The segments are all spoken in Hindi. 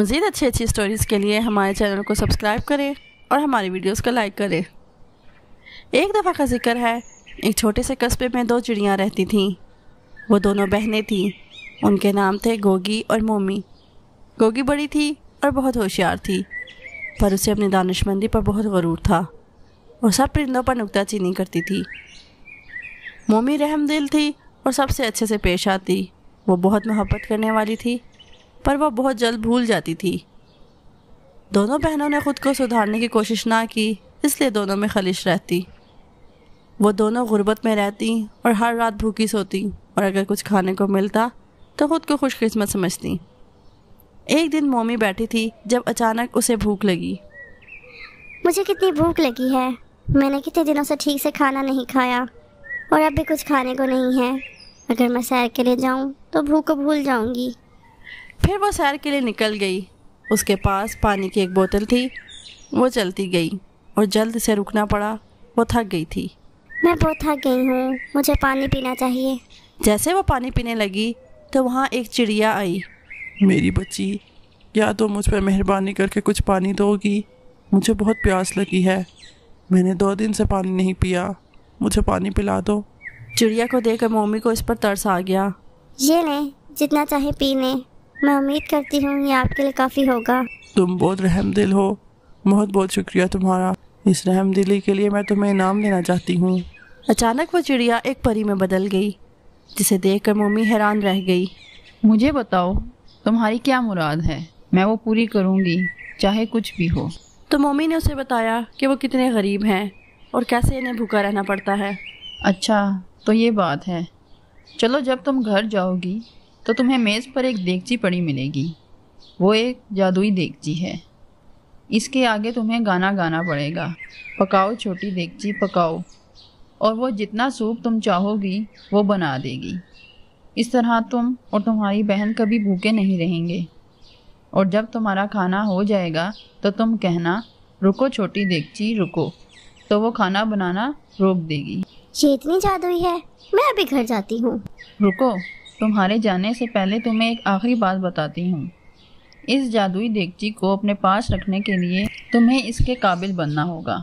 मज़ीद अच्छी अच्छी स्टोरीज़ के लिए हमारे चैनल को सब्सक्राइब करें और हमारी वीडियोज़ को लाइक करें एक दफ़ा का जिक्र है एक छोटे से कस्बे में दो चिड़ियाँ रहती थीं वो दोनों बहनें थीं उनके नाम थे गोगी और मोमी गोगी बड़ी थी और बहुत होशियार थी पर उसे अपनी दानशमंदी पर बहुत गरूर था और सब परिंदों पर नुकताचीनी करती थी मोमी रहम दिल थी और सबसे अच्छे से पेश आती वो बहुत मोहब्बत करने वाली थी पर वह बहुत जल्द भूल जाती थी दोनों बहनों ने खुद को सुधारने की कोशिश ना की इसलिए दोनों में खलिश रहती वो दोनों गुर्बत में रहती और हर रात भूखी सोती और अगर कुछ खाने को मिलता तो खुद को खुशकिस्मत समझती एक दिन मोमी बैठी थी जब अचानक उसे भूख लगी मुझे कितनी भूख लगी है मैंने कितने दिनों से ठीक से खाना नहीं खाया और अब भी कुछ खाने को नहीं है अगर मैं सैर के लिए जाऊँ तो भूख को भूल जाऊँगी फिर वो सैर के लिए निकल गई उसके पास पानी की एक बोतल थी वो चलती गई और जल्द से रुकना पड़ा वो थक गई थी मैं बहुत थक गई हूँ मुझे पानी पीना चाहिए जैसे वो पानी पीने लगी तो वहाँ एक चिड़िया आई मेरी बच्ची या तो मुझ पर मेहरबानी करके कुछ पानी दोगी मुझे बहुत प्यास लगी है मैंने दो दिन से पानी नहीं पिया मुझे पानी पिला दो चिड़िया को देखकर मम्मी को इस पर तरस आ गया ये नहीं जितना चाहे पीने मैं उम्मीद करती हूँ ये आपके लिए काफ़ी होगा तुम बहुत रहम दिल हो बहुत बहुत शुक्रिया तुम्हारा इस रहम दिली के लिए मैं तुम्हें इनाम देना चाहती हूँ अचानक वो चिड़िया एक परी में बदल गई जिसे देख कर मम्मी हैरान रह गई मुझे बताओ तुम्हारी क्या मुराद है मैं वो पूरी करूँगी चाहे कुछ भी हो तो मम्मी ने उसे बताया कि वो कितने गरीब हैं और कैसे इन्हें भूखा रहना पड़ता है अच्छा तो ये बात है चलो जब तुम घर जाओगी तो तुम्हें मेज़ पर एक देगची पड़ी मिलेगी वो एक जादुई देगची है इसके आगे तुम्हें गाना गाना पड़ेगा पकाओ छोटी देगची पकाओ और वो जितना सूप तुम चाहोगी वो बना देगी इस तरह तुम और तुम्हारी बहन कभी भूखे नहीं रहेंगे और जब तुम्हारा खाना हो जाएगा तो तुम कहना रुको छोटी देगची रुको तो वो खाना बनाना रोक देगी ये इतनी जादुई है मैं अभी घर जाती हूँ रुको तुम्हारे जाने से पहले तुम्हें एक आखिरी बात बताती हूँ इस जादुई देगची को अपने पास रखने के लिए तुम्हें इसके काबिल बनना होगा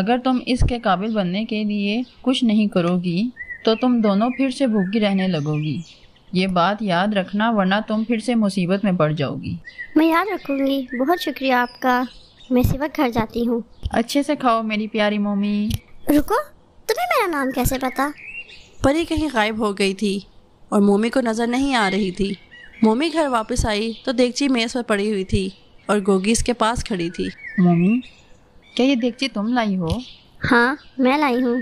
अगर तुम इसके काबिल बनने के लिए कुछ नहीं करोगी तो तुम दोनों फिर से भूखी रहने लगोगी ये बात याद रखना वरना तुम फिर से मुसीबत में पड़ जाओगी मैं याद रखूंगी बहुत शुक्रिया आपका मैं सिवा घर जाती हूँ अच्छे से खाओ मेरी प्यारी मम्मी रुको तुम्हें मेरा नाम कैसे पता परी कहीं गायब हो गई थी और मोमी को नज़र नहीं आ रही थी मोमी घर वापस आई तो देगची मेज़ पर पड़ी हुई थी और गोगी इसके पास खड़ी थी मोमी क्या ये देगची तुम लाई हो हाँ मैं लाई हूँ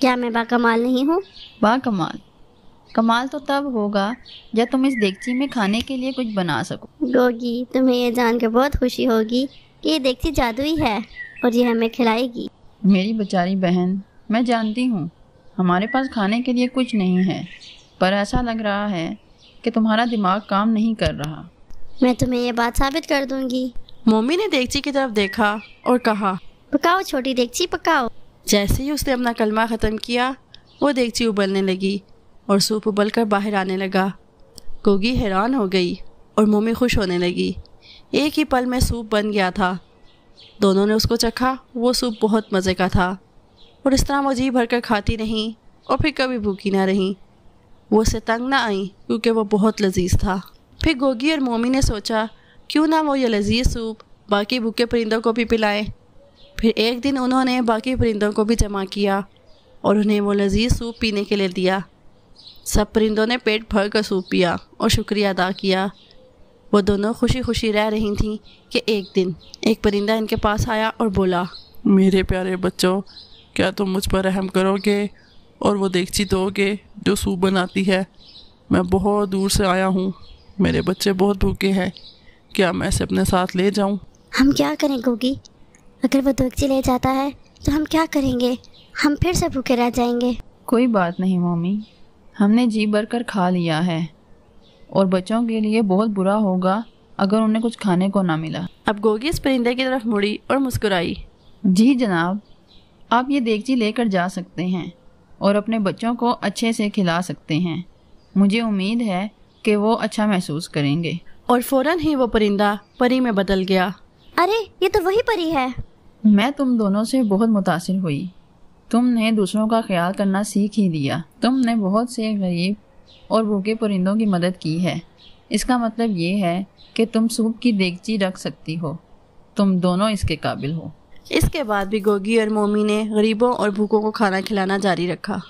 क्या मैं बाकमाल नहीं हूँ बाकमाल कमाल तो तब होगा जब तुम इस देगची में खाने के लिए कुछ बना सको गोगी तुम्हें यह जानकर बहुत खुशी होगी कि ये देगची जादुई है और ये हमें खिलाएगी मेरी बेचारी बहन मैं जानती हूँ हमारे पास खाने के लिए कुछ नहीं है पर ऐसा लग रहा है कि तुम्हारा दिमाग काम नहीं कर रहा मैं तुम्हें ये बात साबित कर दूंगी मोमी ने देखची की तरफ देखा और कहा पकाओ छोटी देगची पकाओ जैसे ही उसने अपना कलमा ख़त्म किया वो देगची उबलने लगी और सूप उबल कर बाहर आने लगा गोगी हैरान हो गई और मोमी खुश होने लगी एक ही पल में सूप बन गया था दोनों ने उसको चखा वो सूप बहुत मज़े का था और इस तरह वो जी भर कर खाती रहीं और फिर कभी भूखी ना रहीं वो उसे तंग ना आई क्योंकि वो बहुत लजीज था फिर गोगी और मोमी ने सोचा क्यों ना वो ये लजीज सूप बाकी भूखे परिंदों को भी पिलाएं फिर एक दिन उन्होंने बाकी परिंदों को भी जमा किया और उन्हें वो लजीज सूप पीने के लिए दिया सब परिंदों ने पेट भर कर सूप पिया और शुक्रिया अदा किया वो दोनों खुशी खुशी रह रही थीं कि एक दिन एक परिंदा इनके पास आया और बोला मेरे प्यारे बच्चों क्या तुम मुझ पर रहम करोगे और वो देखची तो के जो सूप बनाती है मैं बहुत दूर से आया हूँ मेरे बच्चे बहुत भूखे हैं क्या मैं इसे अपने साथ ले जाऊँ हम क्या करें गोगी अगर वो देखची ले जाता है तो हम क्या करेंगे हम फिर से भूखे रह जाएंगे कोई बात नहीं मम्मी हमने जी भर कर खा लिया है और बच्चों के लिए बहुत बुरा होगा अगर उन्हें कुछ खाने को ना मिला अब गोगी इस परिंदे की तरफ मुड़ी और मुस्कुराई जी जनाब आप ये देगची लेकर जा सकते हैं और अपने बच्चों को अच्छे से खिला सकते हैं मुझे उम्मीद है कि वो अच्छा महसूस करेंगे और फौरन ही वो परिंदा परी में बदल गया अरे ये तो वही परी है मैं तुम दोनों से बहुत मुतासर हुई तुमने दूसरों का ख्याल करना सीख ही दिया तुमने बहुत से गरीब और भूखे परिंदों की मदद की है इसका मतलब ये है कि तुम सूप की देगची रख सकती हो तुम दोनों इसके काबिल हो इसके बाद भी गोगी और मोमी ने गरीबों और भूखों को खाना खिलाना जारी रखा